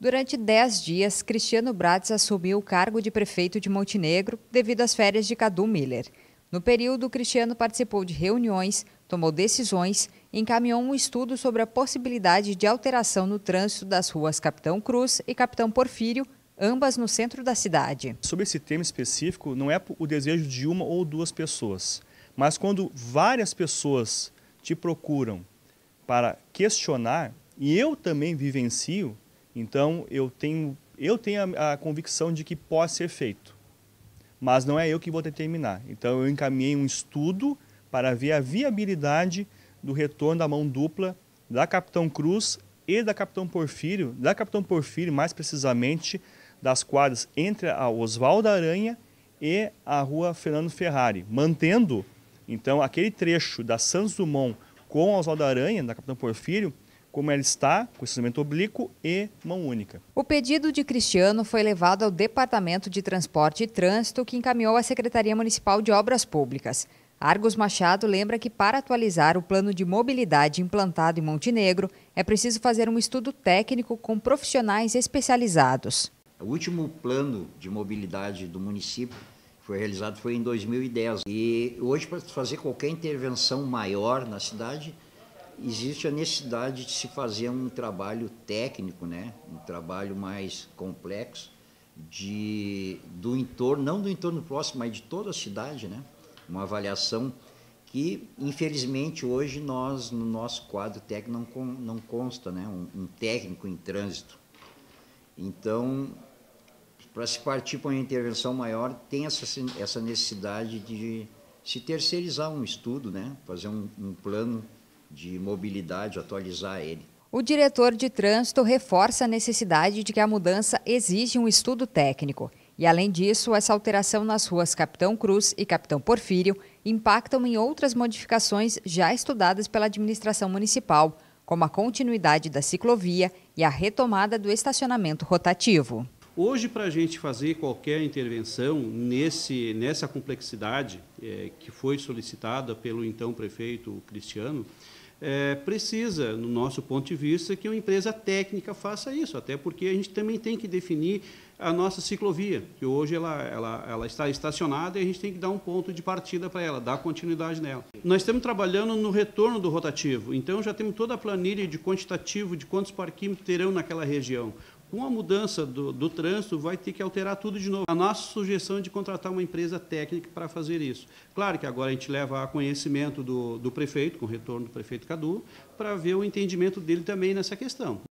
Durante dez dias, Cristiano Bratis assumiu o cargo de prefeito de Montenegro devido às férias de Cadu Miller. No período, Cristiano participou de reuniões, tomou decisões e encaminhou um estudo sobre a possibilidade de alteração no trânsito das ruas Capitão Cruz e Capitão Porfírio, ambas no centro da cidade. Sobre esse tema específico, não é o desejo de uma ou duas pessoas, mas quando várias pessoas te procuram para questionar, e eu também vivencio, então, eu tenho, eu tenho a, a convicção de que pode ser feito, mas não é eu que vou determinar. Então, eu encaminhei um estudo para ver a viabilidade do retorno da mão dupla da Capitão Cruz e da Capitão Porfírio, da Capitão Porfírio, mais precisamente, das quadras entre a Oswaldo Aranha e a rua Fernando Ferrari, mantendo então aquele trecho da Santos Dumont com a Oswaldo Aranha, da Capitão Porfírio, como ela está, com posicionamento oblíquo e mão única. O pedido de Cristiano foi levado ao Departamento de Transporte e Trânsito, que encaminhou à Secretaria Municipal de Obras Públicas. Argos Machado lembra que para atualizar o plano de mobilidade implantado em Montenegro, é preciso fazer um estudo técnico com profissionais especializados. O último plano de mobilidade do município foi realizado foi em 2010 e hoje para fazer qualquer intervenção maior na cidade existe a necessidade de se fazer um trabalho técnico, né? um trabalho mais complexo de, do entorno, não do entorno próximo, mas de toda a cidade, né? uma avaliação que, infelizmente, hoje nós, no nosso quadro técnico, não, não consta né? um, um técnico em trânsito. Então, para se partir para uma intervenção maior, tem essa, essa necessidade de se terceirizar um estudo, né? fazer um, um plano de mobilidade, atualizar ele. O diretor de trânsito reforça a necessidade de que a mudança exige um estudo técnico. E, além disso, essa alteração nas ruas Capitão Cruz e Capitão Porfírio impactam em outras modificações já estudadas pela administração municipal, como a continuidade da ciclovia e a retomada do estacionamento rotativo. Hoje, para a gente fazer qualquer intervenção nesse, nessa complexidade é, que foi solicitada pelo então prefeito Cristiano, é, precisa, no nosso ponto de vista, que uma empresa técnica faça isso, até porque a gente também tem que definir a nossa ciclovia, que hoje ela, ela, ela está estacionada e a gente tem que dar um ponto de partida para ela, dar continuidade nela. Nós estamos trabalhando no retorno do rotativo, então já temos toda a planilha de quantitativo de quantos parquímetros terão naquela região com a mudança do, do trânsito, vai ter que alterar tudo de novo. A nossa sugestão é de contratar uma empresa técnica para fazer isso. Claro que agora a gente leva a conhecimento do, do prefeito, com retorno do prefeito Cadu, para ver o entendimento dele também nessa questão.